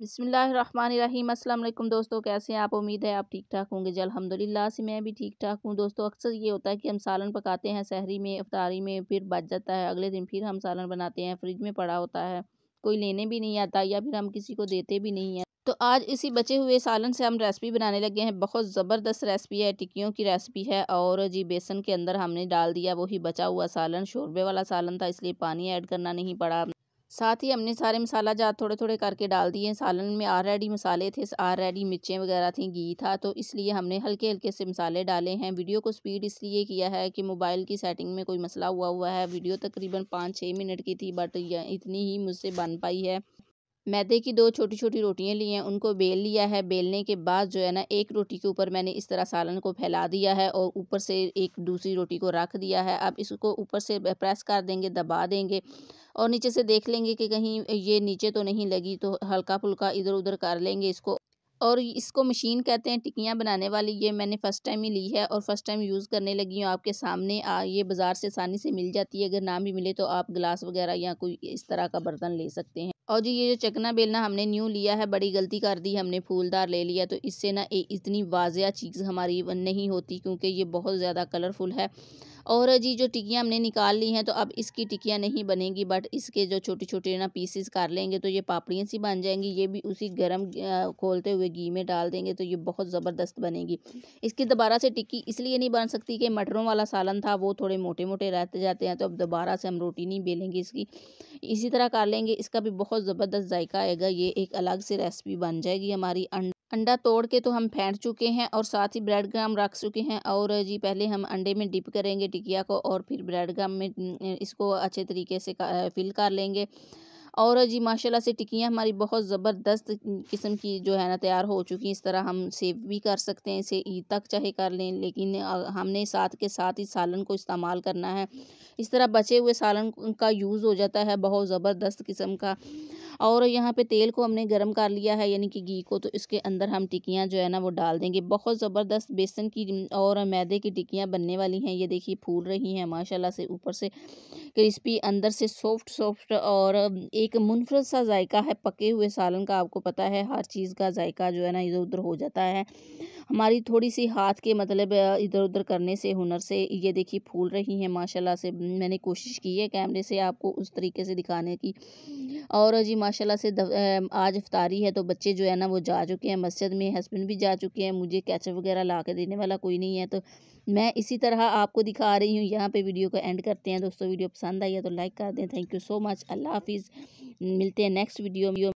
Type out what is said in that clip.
बिसमीम अल्लाम दोस्तों कैसे हैं आप उम्मीद है आप ठीक ठाक होंगे जल अलहमदिल्ला से मैं भी ठीक ठाक हूँ दोस्तों अक्सर ये होता है कि हम सालन पकाते हैं सहरी में अफ्तारी में फिर बच जाता है अगले दिन फिर हम सालन बनाते हैं फ्रिज में पड़ा होता है कोई लेने भी नहीं आता या फिर हम किसी को देते भी नहीं हैं तो आज इसी बचे हुए सालन से हम रेसिपी बनाने लगे हैं बहुत ज़बरदस्त रेसिपी है टिक्कियों की रेसिपी है और जी बेसन के अंदर हमने डाल दिया वही बचा हुआ सालन शोरबे वाला सालन था इसलिए पानी ऐड करना नहीं पड़ा साथ ही हमने सारे मसाला जात थोड़े थोड़े करके डाल दिए सालन में ऑलरेडी मसाले थे ऑलरेडी मिर्चें वगैरह थी घी था तो इसलिए हमने हल्के हल्के से मसाले डाले हैं वीडियो को स्पीड इसलिए किया है कि मोबाइल की सेटिंग में कोई मसला हुआ हुआ है वीडियो तकरीबन पाँच छः मिनट की थी बट इतनी ही मुझसे बन पाई है मैदे की दो छोटी छोटी रोटियां ली हैं उनको बेल लिया है बेलने के बाद जो है ना एक रोटी के ऊपर मैंने इस तरह सालन को फैला दिया है और ऊपर से एक दूसरी रोटी को रख दिया है अब इसको ऊपर से प्रेस कर देंगे दबा देंगे और नीचे से देख लेंगे कि कहीं ये नीचे तो नहीं लगी तो हल्का फुल्का इधर उधर कर लेंगे इसको और इसको मशीन कहते हैं टिक्कियाँ बनाने वाली ये मैंने फ़र्स्ट टाइम ही ली है और फ़र्स्ट टाइम यूज़ करने लगी हूँ आपके सामने आ ये बाज़ार से आसानी से मिल जाती है अगर ना भी मिले तो आप गिलास वगैरह या कोई इस तरह का बर्तन ले सकते हैं और जी ये जो चकना बेलना हमने न्यू लिया है बड़ी गलती कर दी हमने फूलदार ले लिया तो इससे ना इतनी वाजिया चीज़ हमारी नहीं होती क्योंकि ये बहुत ज़्यादा कलरफुल है और जी जो टिकियाँ हमने निकाल ली हैं तो अब इसकी टिकियाँ नहीं बनेंगी बट इसके जो छोटे छोटे ना पीसेस कर लेंगे तो ये पापड़ियाँ सी बन जाएंगी ये भी उसी गर्म खोलते हुए घी में डाल देंगे तो ये बहुत ज़बरदस्त बनेगी इसकी दोबारा से टिक्की इसलिए नहीं बन सकती कि मटरों वाला सालन था वो थोड़े मोटे मोटे रहते जाते हैं तो अब दोबारा से हम रोटी नहीं बेलेंगे इसकी इसी तरह कर लेंगे इसका भी बहुत ज़बरदस्त जायका आएगा ये एक अलग से रेसिपी बन जाएगी हमारी अंडा अंडा तोड़ के तो हम फेंट चुके हैं और साथ ही ब्रेड ग्राम रख चुके हैं और जी पहले हम अंडे में डिप करेंगे टिकिया को और फिर ब्रेड ग्राम में इसको अच्छे तरीके से फिल कर लेंगे और जी माशाल्लाह से टिकियाँ हमारी बहुत ज़बरदस्त किस्म की जो है ना तैयार हो चुकी हैं इस तरह हम सेव भी कर सकते हैं इसे ईद तक चाहे कर लें लेकिन हमने साथ के साथ ही सालन को इस्तेमाल करना है इस तरह बचे हुए सालन का यूज़ हो जाता है बहुत ज़बरदस्त किस्म का और यहाँ पे तेल को हमने गर्म कर लिया है यानी कि घी को तो इसके अंदर हम टिक्कियाँ जो है ना वो डाल देंगे बहुत ज़बरदस्त बेसन की और मैदे की टिक्कियाँ बनने वाली हैं ये देखिए फूल रही हैं माशाल्लाह से ऊपर से क्रिस्पी अंदर से सॉफ्ट सॉफ्ट और एक मुनफरद सा जायका है पके हुए सालन का आपको पता है हर चीज़ का जायका जो है ना इधर उधर हो जाता है हमारी थोड़ी सी हाथ के मतलब इधर उधर करने से हुनर से ये देखिए फूल रही हैं माशाल्लाह से मैंने कोशिश की है कैमरे से आपको उस तरीके से दिखाने की और जी माशाल्लाह से आज अफ्तारी है तो बच्चे जो है ना वो जा चुके हैं मस्जिद में हस्बैंड भी जा चुके हैं मुझे कैचअप वगैरह ला के देने वाला कोई नहीं है तो मैं इसी तरह आपको दिखा रही हूँ यहाँ पे वीडियो को एंड करते हैं दोस्तों वीडियो पसंद आई है तो लाइक कर दें थैंक यू सो मच अल्लाह हाफिज़ मिलते हैं नेक्स्ट वीडियो में